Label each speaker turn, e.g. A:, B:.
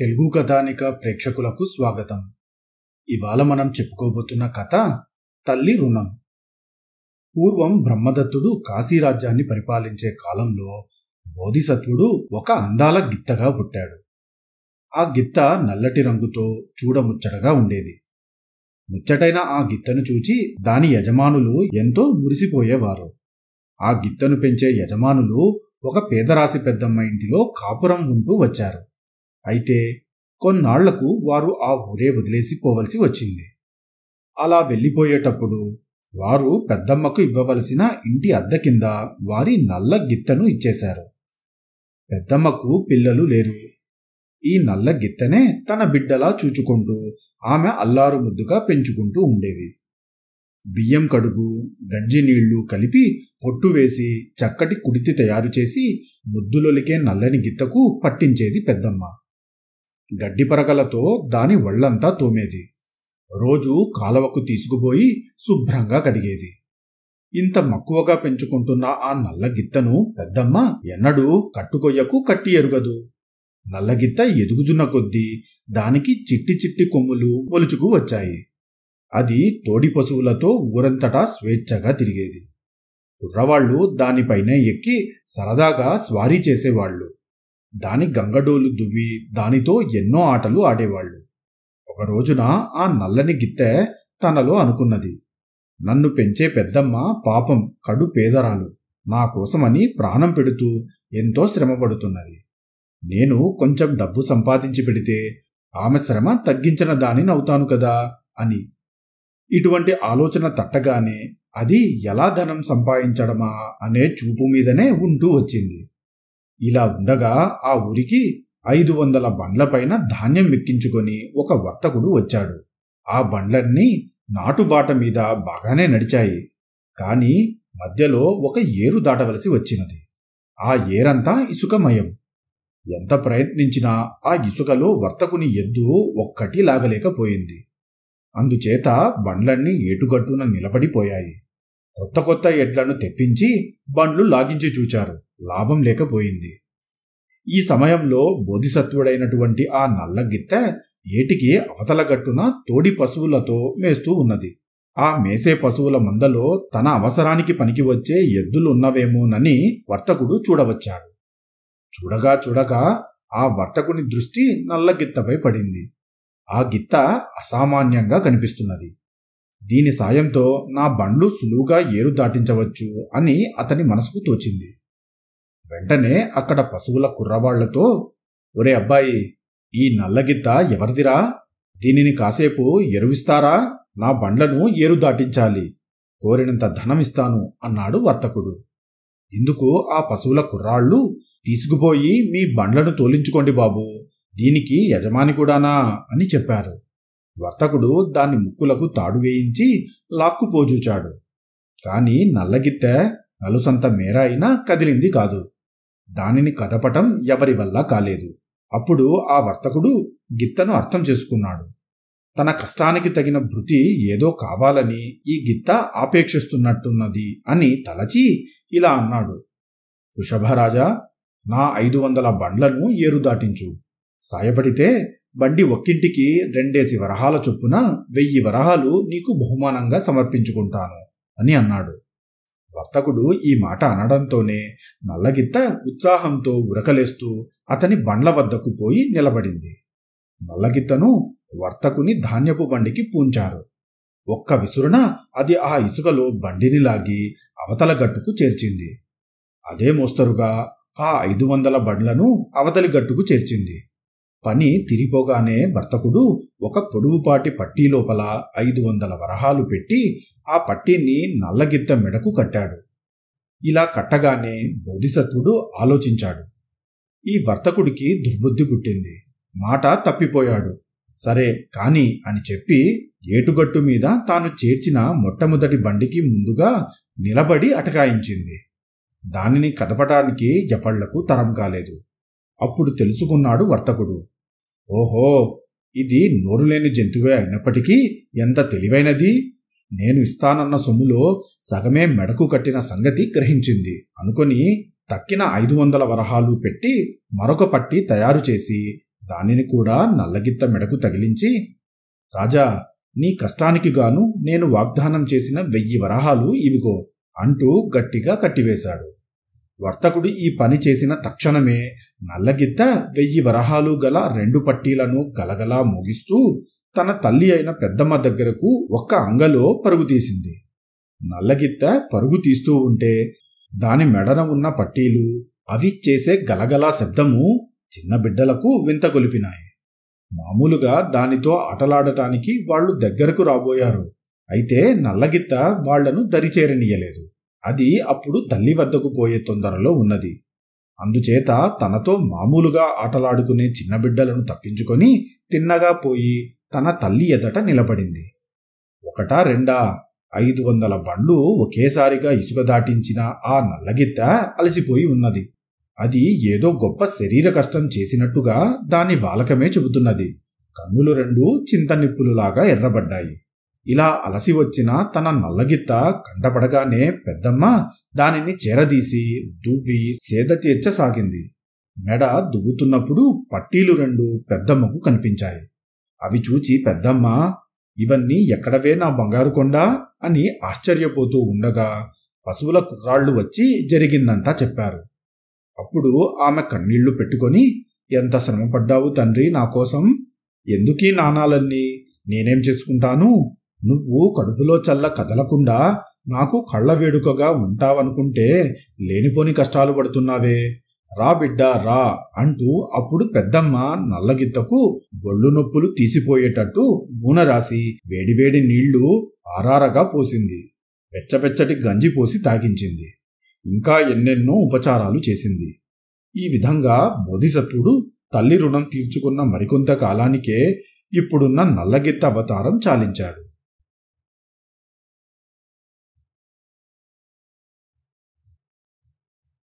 A: తెలుగు కథానిక ప్రేక్షకులకు స్వాగతం ఇవాళ మనం చెప్పుకోబోతున్న కథ తల్లి రుణం పూర్వం బ్రహ్మదత్తుడు కాశీరాజ్యాన్ని పరిపాలించే కాలంలో బోధిసత్వుడు ఒక అందాల గిత్తగా పుట్టాడు ఆ గిత్త నల్లటి రంగుతో చూడముచ్చటగా ఉండేది ముచ్చటైన ఆ గిత్తను చూచి దాని యజమానులు ఎంతో మురిసిపోయేవారు ఆ గిత్తను పెంచే యజమానులు ఒక పేదరాశి పెద్దమ్మ ఇంటిలో కాపురం ఉంటూ వచ్చారు అయితే కొన్నాళ్లకు వారు ఆ ఊరే వదిలేసి పోవలసి వచ్చింది అలా వెళ్ళిపోయేటప్పుడు వారు పెద్దమ్మకు ఇవ్వవలసిన ఇంటి అద్దె కింద వారి నల్ల గిత్తను ఇచ్చేశారు పెద్దమ్మకు పిల్లలు లేరు ఈ నల్ల గిత్తనే తన బిడ్డలా చూచుకుంటూ ఆమె అల్లారు ముద్దుగా పెంచుకుంటూ ఉండేది బియ్యం కడుగు గంజి నీళ్లు కలిపి పొట్టు వేసి చక్కటి కుడితి తయారు చేసి ముద్దులొలికే నల్లని గిత్తకు పట్టించేది పెద్దమ్మ గడ్డిపరకలతో దాని వళ్లంతా తోమేది రోజు కాలవకు తీసుకుపోయి శుభ్రంగా కడిగేది ఇంత మక్కువగా పెంచుకుంటున్న ఆ నల్లగిత్తను పెద్దమ్మ ఎన్నడూ కట్టుకొయ్యకు కట్టి ఎరుగదు నల్లగిత్త ఎదుగుతున్న కొద్దీ దానికి చిట్టి చిట్టి కొమ్ములు ఒలుచుకు వచ్చాయి అది తోడి పశువులతో ఊరంతటా స్వేచ్ఛగా తిరిగేది కుర్రవాళ్లు దానిపైనే ఎక్కి సరదాగా స్వారీ చేసేవాళ్లు దాని గంగడోలు దువ్వి దానితో ఎన్నో ఆటలు ఆడేవాళ్ళు ఒక రోజున ఆ నల్లని గిత్తె తనలో అనుకున్నది నన్ను పెంచే పెద్దమ్మ పాపం కడు పేదరాలు నా కోసమని ప్రాణం పెడుతూ ఎంతో శ్రమపడుతున్నది నేను కొంచెం డబ్బు సంపాదించి పెడితే ఆమె శ్రమ తగ్గించిన దానిని అవుతాను కదా అని ఇటువంటి ఆలోచన తట్టగానే అది ఎలా ధనం సంపాదించడమా అనే చూపు మీదనే ఉంటూ వచ్చింది ఇలా ఉండగా ఆ ఊరికి ఐదు వందల బండ్లపైన ధాన్యం ఎక్కించుకొని ఒక వర్తకుడు వచ్చాడు ఆ బండ్లన్నీ నాటుబాట మీద బాగానే నడిచాయి కాని మధ్యలో ఒక ఏరు దాటవలసి వచ్చినది ఆ ఏరంతా ఇసుకమయం ఎంత ప్రయత్నించినా ఆ ఇసుకలో వర్తకుని ఎద్దు ఒక్కటి లాగలేకపోయింది అందుచేత బండ్లన్నీ ఏటుగట్టున నిలబడిపోయాయి కొత్త కొత్త ఎడ్లను తెప్పించి బండ్లు లాగించి చూచారు లాభం లేకపోయింది ఈ సమయంలో బోధిసత్వుడైనటువంటి ఆ నల్లగిత్తె ఏటికి అవతల గట్టున తోడి పశువులతో మేస్తూ ఉన్నది ఆ మేసే పశువుల మందలో తన అవసరానికి పనికి వచ్చే ఎద్దులున్నవేమోనని వర్తకుడు చూడవచ్చాడు చూడగా చూడగా ఆ వర్తకుని దృష్టి నల్లగిత్తపై పడింది ఆ గిత్త అసామాన్యంగా కనిపిస్తున్నది దీని సాయంతో నా బండ్లు సులువుగా ఏరు దాటించవచ్చు అని అతని మనసుకు తోచింది వెంటనే అక్కడ పశువుల కుర్రవాళ్లతో ఒరే అబ్బాయి ఈ నల్లగిత్త ఎవరిదిరా దీనిని కాసేపు ఎరువిస్తారా నా బండ్లను ఏరు దాటించాలి కోరినంత ధనమిస్తాను అన్నాడు వర్తకుడు ఇందుకు ఆ పశువుల కుర్రాళ్ళు తీసుకుపోయి మీ బండ్లను తోలించుకోండి బాబు దీనికి యజమాని కూడానా అని చెప్పారు వర్తకుడు దాని ముక్కులకు తాడు వేయించి లాక్కుపోజూచాడు కాని నల్లగిత్తె అలుసంత మేర అయినా కదిలింది కాదు దానిని కదపటం ఎవరి వల్ల కాలేదు అప్పుడు ఆ వర్తకుడు గిత్తను అర్థం చేసుకున్నాడు తన కష్టానికి తగిన భృతి ఏదో కావాలని ఈ గిత్త ఆపేక్షిస్తున్నట్టున్నది అని తలచి ఇలా అన్నాడు వృషభరాజా నా ఐదు వందల బండ్లను ఏరు దాటించు సాయపడితే బండి ఒక్కింటికి రెండేసి వరహాల చొప్పున వెయ్యి వరహాలు నీకు బహుమానంగా సమర్పించుకుంటాను అని అన్నాడు వర్తకుడు ఈ మాట అనడంతోనే నల్లగిత్త ఉత్సాహంతో ఉరకలేస్తూ అతని బండ్ల వద్దకు పోయి నిలబడింది నల్లగిత్తను వర్తకుని ధాన్యపు బండికి పూంచారు ఒక్క విసురున అది ఆ ఇసుకలో బండిని లాగి అవతల గట్టుకు చేర్చింది అదే మోస్తరుగా ఆ ఐదు వందల బండ్లను అవతలి గట్టుకు చేర్చింది పని తిరిపోగానే వర్తకుడు ఒక పొడుగుపాటి పట్టీ లోపల ఐదు వందల వరహాలు పెట్టి ఆ పట్టీని నల్లగిద్ద మెడకు కట్టాడు ఇలా కట్టగానే బోధిసత్వుడు ఆలోచించాడు ఈ వర్తకుడికి దుర్బుద్ధి పుట్టింది మాట తప్పిపోయాడు సరే కాని అని చెప్పి ఏటుగట్టు మీద తాను చేర్చిన మొట్టమొదటి బండికి ముందుగా నిలబడి అటకాయించింది దానిని కదపటానికి ఎపళ్లకు తరం కాలేదు అప్పుడు తెలుసుకున్నాడు వర్తకుడు ఓహో ఇది నోరులేని జంతువే అయినప్పటికీ ఎంత తెలివైనది నేను ఇస్తానన్న సొమ్ములో సగమే మెడకు కట్టిన సంగతి గ్రహించింది అనుకొని తక్కిన ఐదు వందల వరహాలు పెట్టి మరొక పట్టి తయారు చేసి దానిని కూడా నల్లగిత్త మెడకు తగిలించి రాజా నీ కష్టానికి గాను నేను వాగ్దానం చేసిన వెయ్యి వరహాలు ఇవిగో అంటూ గట్టిగా కట్టివేశాడు వర్తకుడు ఈ పని చేసిన తక్షణమే నల్లగిద్ద వెయ్యి వరహాలు గల రెండు పట్టీలను గలగలా ముగిస్తూ తన తల్లి అయిన పెద్దమ్మ దగ్గరకు ఒక్క అంగలో పరుగు తీసింది నల్లగిత్త పరుగు తీస్తూ ఉంటే దాని మెడన ఉన్న పట్టీలు అవి చేసే గలగలా శబ్దము చిన్న బిడ్డలకు వింత కొలిపినాయి మామూలుగా దానితో ఆటలాడటానికి వాళ్ళు దగ్గరకు రాబోయారు అయితే నల్లగిత్త వాళ్లను దరిచేరనీయలేదు అది అప్పుడు తల్లి వద్దకు పోయే తొందరలో ఉన్నది అందుచేత తనతో మామూలుగా ఆటలాడుకునే చిన్నబిడ్డలను తప్పించుకొని తిన్నగా పోయి తన తల్లి ఎదట నిలబడింది ఒకటా రెండా ఐదు వందల బండ్లు ఒకేసారిగా ఇసుక దాటించిన ఆ నల్లగిత్త అలసిపోయి ఉన్నది అది ఏదో గొప్ప శరీర కష్టం చేసినట్టుగా దాని వాలకమే చెబుతున్నది కన్నులు రెండు చింతనిప్పులులాగా ఎర్రబడ్డాయి ఇలా అలసి వచ్చిన తన నల్లగిత్త కంటపడగానే పెద్దమ్మ దానిని చేరదీసి దువ్వి సేద తీర్చసాగింది మెడ దువ్వుతున్నప్పుడు పట్టీలు రెండు పెద్దమ్మకు కనిపించాయి అవి చూచి పెద్దమ్మ ఇవన్నీ ఎక్కడవే నా బంగారు కొండ అని ఆశ్చర్యపోతూ ఉండగా పశువుల కుర్రాళ్ళు వచ్చి జరిగిందంతా చెప్పారు అప్పుడు ఆమె కన్నీళ్లు పెట్టుకొని ఎంత శ్రమపడ్డావు తండ్రి నాకోసం ఎందుకీ నాణాలన్నీ నేనేం చేసుకుంటాను నువ్వు కడుపులో చల్ల కదలకుండా నాకు కళ్ళ వేడుకగా ఉంటావనుకుంటే లేనిపోని కష్టాలు పడుతున్నావే రా బిడ్డ రా అంటూ అప్పుడు పెద్దమ్మ నల్లగిత్తకు బొళ్ళు నొప్పులు తీసిపోయేటట్టు నూనె రాసి వేడివేడి నీళ్లు ఆరారగా పోసింది వెచ్చపెచ్చటి గంజి పోసి తాగించింది ఇంకా ఎన్నెన్నో ఉపచారాలు చేసింది ఈ విధంగా బోధిసత్వుడు తల్లి రుణం తీర్చుకున్న మరికొంత కాలానికే ఇప్పుడున్న నల్లగిత్త అవతారం చాలించాడు